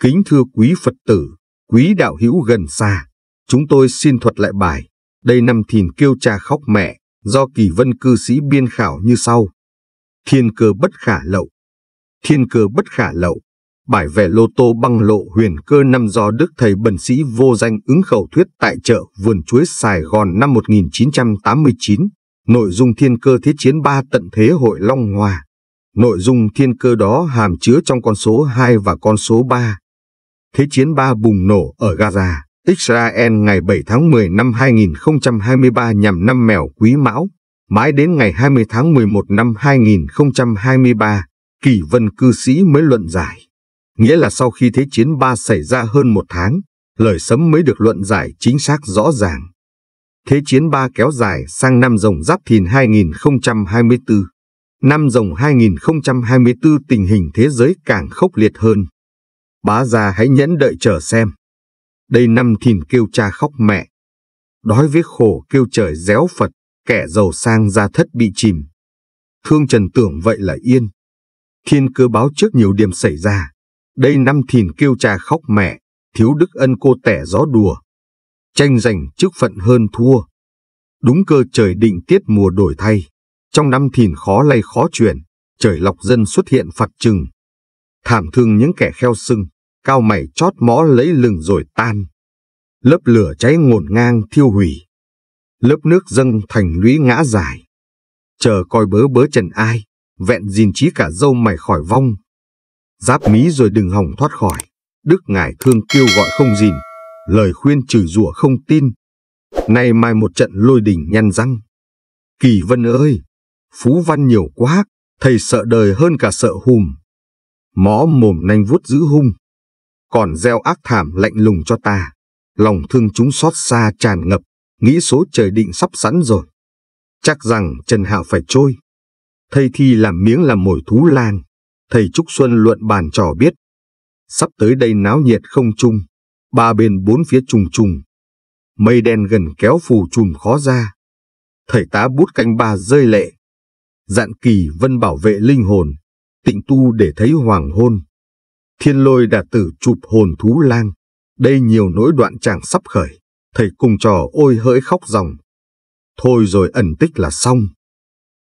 Kính thưa quý Phật tử, quý đạo hữu gần xa, chúng tôi xin thuật lại bài Đây năm thìn kêu cha khóc mẹ do kỳ vân cư sĩ biên khảo như sau. Thiên cơ bất khả lậu Thiên cơ bất khả lậu Bài về lô tô băng lộ huyền cơ năm do Đức Thầy Bần Sĩ Vô Danh ứng khẩu thuyết tại chợ Vườn Chuối Sài Gòn năm 1989, nội dung thiên cơ thế chiến ba tận thế hội Long Hòa. Nội dung thiên cơ đó hàm chứa trong con số 2 và con số 3. Thế chiến 3 bùng nổ ở Gaza, Israel ngày 7 tháng 10 năm 2023 nhằm năm mèo quý mão, mãi đến ngày 20 tháng 11 năm 2023, Kỳ Vân Cư Sĩ mới luận giải nghĩa là sau khi Thế chiến ba xảy ra hơn một tháng, lời sấm mới được luận giải chính xác rõ ràng. Thế chiến ba kéo dài sang năm rồng giáp thìn 2024. Năm rồng 2024 tình hình thế giới càng khốc liệt hơn. Bá gia hãy nhẫn đợi chờ xem. Đây năm thìn kêu cha khóc mẹ. Đói với khổ kêu trời réo Phật, kẻ giàu sang gia thất bị chìm. Thương Trần tưởng vậy là yên. Thiên cơ báo trước nhiều điểm xảy ra, đây năm thìn kêu cha khóc mẹ, thiếu đức ân cô tẻ gió đùa. Tranh giành chức phận hơn thua. Đúng cơ trời định tiết mùa đổi thay. Trong năm thìn khó lay khó chuyển, trời lọc dân xuất hiện phạt trừng. Thảm thương những kẻ kheo sưng, cao mày chót mõ lấy lừng rồi tan. Lớp lửa cháy ngổn ngang thiêu hủy. Lớp nước dâng thành lũy ngã dài. Chờ coi bớ bớ trần ai, vẹn gìn trí cả dâu mày khỏi vong, giáp mí rồi đừng hỏng thoát khỏi. Đức ngài Thương kêu gọi không dìm, lời khuyên trừ rủa không tin. Nay mai một trận lôi đình nhăn răng. Kỳ Vân ơi, Phú Văn nhiều quá, thầy sợ đời hơn cả sợ hùm. Mó mồm nanh vuốt giữ hung, còn gieo ác thảm lạnh lùng cho ta. Lòng thương chúng xót xa tràn ngập, nghĩ số trời định sắp sẵn rồi. Chắc rằng Trần Hạo phải trôi. Thầy thi làm miếng làm mồi thú lan thầy Trúc Xuân luận bàn trò biết. Sắp tới đây náo nhiệt không chung, ba bên bốn phía trùng trùng. Mây đen gần kéo phù trùm khó ra. Thầy tá bút canh ba rơi lệ. Dạn kỳ vân bảo vệ linh hồn, tịnh tu để thấy hoàng hôn. Thiên lôi đà tử chụp hồn thú lang. Đây nhiều nỗi đoạn chàng sắp khởi, thầy cùng trò ôi hỡi khóc ròng. Thôi rồi ẩn tích là xong.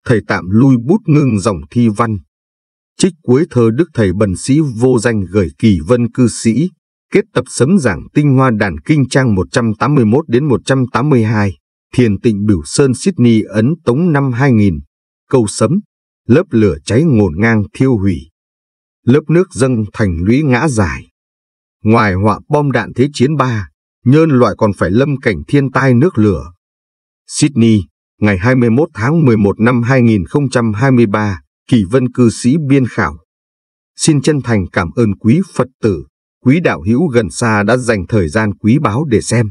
Thầy tạm lui bút ngưng dòng thi văn. Trích cuối thơ Đức Thầy Bần Sĩ Vô Danh gửi kỳ vân cư sĩ, kết tập sấm giảng tinh hoa đàn kinh trang 181 đến 182, thiền tịnh biểu sơn Sydney ấn tống năm 2000, câu sấm, lớp lửa cháy ngổn ngang thiêu hủy, lớp nước dâng thành lũy ngã dài. Ngoài họa bom đạn thế chiến ba, nhân loại còn phải lâm cảnh thiên tai nước lửa. Sydney, ngày 21 tháng 11 năm 2023 Kỳ Vân cư sĩ biên khảo. Xin chân thành cảm ơn quý Phật tử, quý đạo hữu gần xa đã dành thời gian quý báu để xem.